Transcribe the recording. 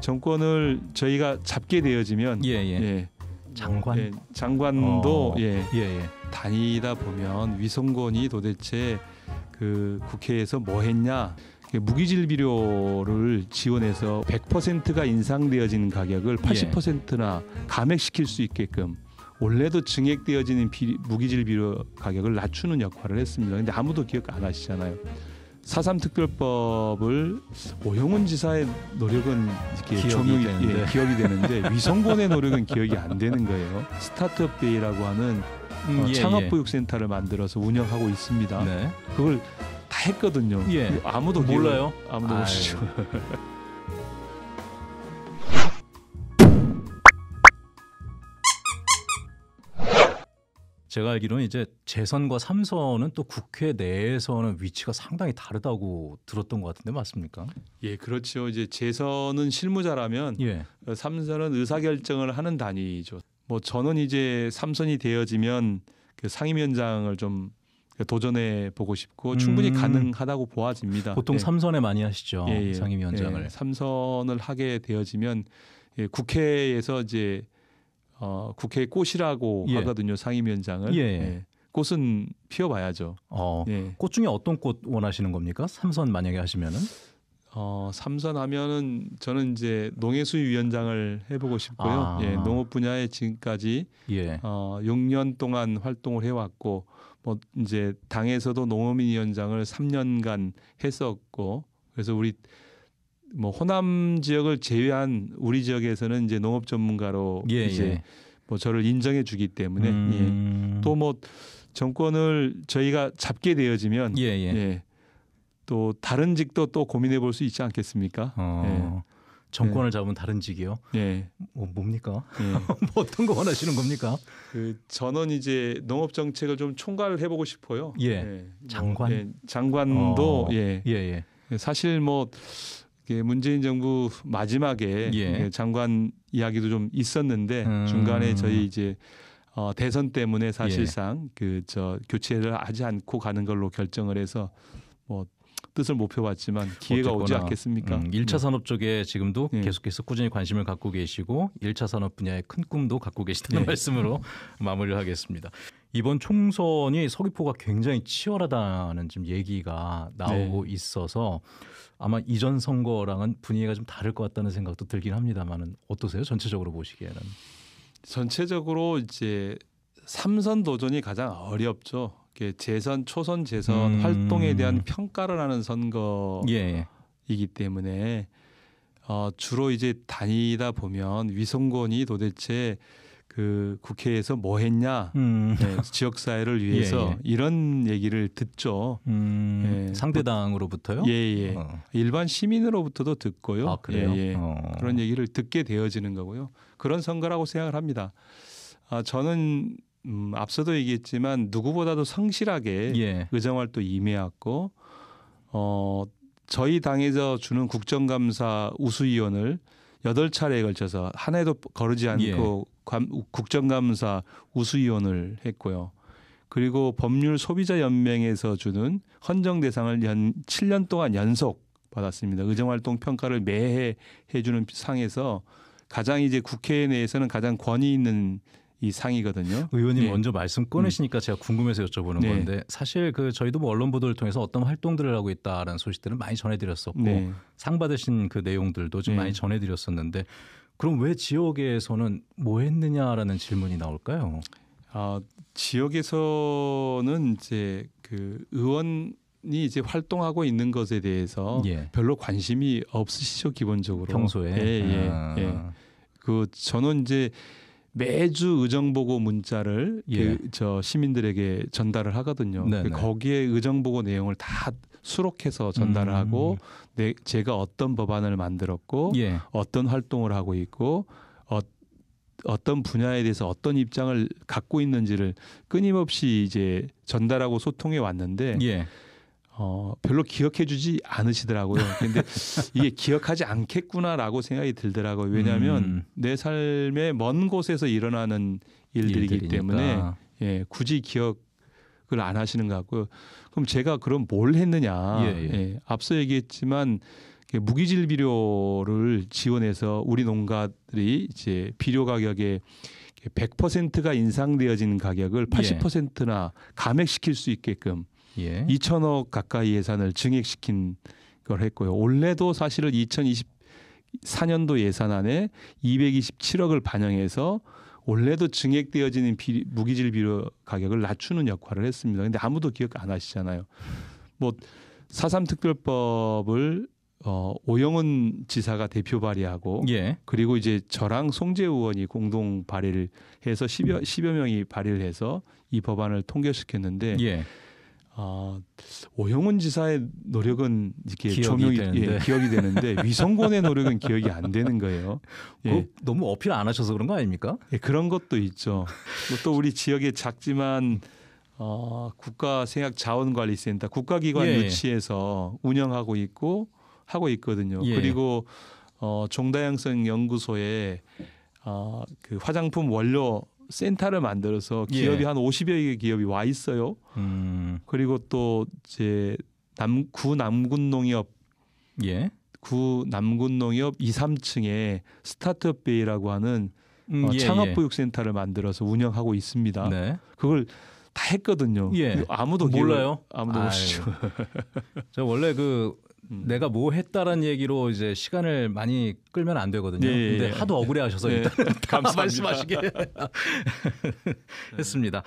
정권을 저희가 잡게 되어지면 예, 예. 예. 장관 예, 장관도 어. 예, 예, 예. 다니다 보면 위성권이 도대체 그 국회에서 뭐 했냐 무기질비료를 지원해서 100%가 인상되어진 가격을 80%나 예. 감액시킬 수 있게끔 원래도 증액되어지는 무기질비료 가격을 낮추는 역할을 했습니다. 근데 아무도 기억 안 하시잖아요. 사삼 특별법을 오영훈 지사의 노력은 이렇게 기억이 조명이 예, 되는데. 예, 기억이 되는데 위성곤의 노력은 기억이 안 되는 거예요. 스타트업 데이라고 하는 어, 음, 어, 예, 창업보육센터를 만들어서 운영하고 있습니다. 네. 그걸 다 했거든요. 예. 아무도 몰라요. 아무도 모르죠. 제가 알기로는 이제 재선과 삼선은 또 국회 내에서는 위치가 상당히 다르다고 들었던 것 같은데 맞습니까? 예, 그렇죠. 이제 재선은 실무자라면 예. 어, 삼선은 의사결정을 하는 단위죠. 뭐 저는 이제 삼선이 되어지면 그 상임위원장을 좀 도전해 보고 싶고 충분히 음. 가능하다고 보아집니다. 보통 예. 삼선에 많이 하시죠 예, 예. 상임위원장을. 예, 삼선을 하게 되어지면 예, 국회에서 이제 어, 국회 꽃이라고 예. 하거든요 상임위원장을. 예. 예. 꽃은 피워봐야죠. 어, 예. 꽃 중에 어떤 꽃 원하시는 겁니까? 삼선 만약에 하시면은? 어, 삼선 하면은 저는 이제 농해수위원장을 해보고 싶고요. 아. 예, 농업 분야에 지금까지 예. 어, 6년 동안 활동을 해왔고 뭐 이제 당에서도 농어민위원장을 3년간 했었고 그래서 우리 뭐 호남 지역을 제외한 우리 지역에서는 이제 농업 전문가로 예, 이제 예. 뭐 저를 인정해 주기 때문에 음... 예. 또뭐 정권을 저희가 잡게 되어지면 예, 예, 예. 또 다른 직도 또 고민해 볼 수 있지 않겠습니까? 어... 예. 정권을 예. 잡은 다른 직이요? 예. 뭐, 뭡니까? 뭐 어떤 거 원하시는 겁니까? 그 저는 이제 농업 정책을 좀 총괄해 을 보고 싶어요. 예. 장관. 장관도 어... 예. 예. 사실 뭐 예, 문재인 정부 마지막에 예. 예. 장관 이야기도 좀 있었는데 음. 중간에 저희 이제 어, 대선 때문에 사실상 예. 그저 교체를 하지 않고 가는 걸로 결정을 해서 뭐 뜻을 못 펴봤지만 기회가 오지 않겠습니까? 음, 1차 산업 쪽에 지금도 예. 계속해서 꾸준히 관심을 갖고 계시고 1차 산업 분야의 큰 꿈도 갖고 계시다는 예. 말씀으로 마무리를 하겠습니다. 이번 총선이 서귀포가 굉장히 치열하다는 지금 얘기가 나오고 네. 있어서 아마 이전 선거랑은 분위기가 좀 다를 것 같다는 생각도 들긴 합니다만은 어떠세요? 전체적으로 보시기에는 전체적으로 이제 삼선 도전이 가장 어렵죠. 재선, 초선, 재선 음. 활동에 대한 평가를 하는 예, 선거이기 예. 때문에 어, 주로 이제 다니다 보면 위성권이 도대체 그 국회에서 뭐 했냐 음. 네, 지역 사회를 예, 위해서 예, 예. 이런 얘기를 듣죠. 음, 예. 상대당으로부터요? 예예. 뭐, 예. 어. 일반 시민으로부터도 듣고요. 아, 그래요? 예, 어. 그런 얘기를 듣게 되어지는 거고요. 그런 선거라고 생각을 합니다. 아, 저는 음, 앞서도 얘기했지만 누구보다도 성실하게 의정활동 임해왔고 어, 저희 당에서 주는 국정감사 우수위원을 여덟 차례에 걸쳐서 한 해도 거르지 않고 예. 국정감사 우수위원을 했고요. 그리고 법률 소비자 연맹에서 주는 헌정 대상을 연 7년 동안 연속 받았습니다. 의정 활동 평가를 매해 해주는 상에서 가장 이제 국회 내에서는 가장 권위 있는 이 상이거든요. 의원님 네. 먼저 말씀 음. 꺼내시니까 음. 제가 궁금해서 여쭤보는 네. 건데 사실 그 저희도 뭐 언론 보도를 통해서 어떤 활동들을 하고 있다라는 소식들은 많이 전해드렸었고 네. 상 받으신 그 내용들도 좀 네. 많이 전해드렸었는데 그럼 왜 지역에서는 뭐 했느냐라는 질문이 나올까요? 아 지역에서는 이제 그 의원 이 이제 활동하고 있는 것에 대해서 예. 별로 관심이 없으시죠 기본적으로 평소에 예 예, 아. 예. 그 저는 이제 매주 의정보고 문자를 그 예. 그저 시민들에게 전달을 하거든요. 네네. 그 네. 거기에 의정보고 내용을 다 수록해서 전달을 음. 하고 내, 제가 어떤 법안을 만들었고 예. 어떤 활동을 하고 있고 어, 어떤 분야에 대해서 어떤 입장을 갖고 있는지를 끊임없이 이제 전달하고 소통해 왔는데 예. 어, 별로 기억해주지 않으시더라고요. 근데 이게 기억하지 않겠구나라고 생각이 들더라고요. 왜냐하면 음. 내 삶의 먼 곳에서 일어나는 일들이기 일들이니까. 때문에 예, 굳이 기억을 안 하시는 것 같고요. 그럼 제가 그럼 뭘 했느냐? 예, 예. 예 앞서 얘기했지만 무기질 비료를 지원해서 우리 농가들이 이제 비료 가격에 100%가 인상되어진 가격을 80%나 예. 감액시킬 수 있게끔 예. 2천억 가까이 예산을 증액시킨 걸 했고요. 올해도 사실은 2024년도 예산안에 227억을 반영해서 원래도 증액되어지는 비, 무기질 비료 가격을 낮추는 역할을 했습니다. 근데 아무도 기억 안 하시잖아요. 뭐 사삼 특별법을 어, 오영은 지사가 대표 발의하고 예. 그리고 이제 저랑 송재 의원이 공동 발의를 해서 10여, 10여 명이 발의를 해서 이 법안을 통결시켰는데 예. 아, 오형훈 지사의 노력은 이렇게 기억이 조명이 예, 되는데. 예, 기억이 되는데 위성곤의 노력은 기억이 안 되는 거예요. 그 예. 너무 어필 안 하셔서 그런 거 아닙니까? 예, 그런 것도 있죠. 뭐 또 우리 지역에 작지만 어, 국가생약자원관리센터 국가기관 예, 예. 유치해서 운영하고 있고 하고 있거든요. 예. 그리고 어, 종다양성 연구소에 어, 그 화장품 원료 센터를 만들어서 예. 기업이 예. 한 50여 개 기업이 와 있어요. 음. 그리고 또 이제 남구 남군 농협 예. 구 남군 농협 2, 3층에 스타트업 베이라고 하는 음, 어, 예, 창업 보육 예. 센터를 만들어서 운영하고 있습니다. 네. 그걸 다 했거든요. 예. 아무도 몰라요. 기억, 아무도 모르죠. 저 원래 그 음. 내가 뭐 했다라는 얘기로 이제 시간을 많이 끌면 안 되거든요. 예, 예, 근데 예. 하도 억울해하셔서 예. 일단 감사 말씀하시게 했습니다.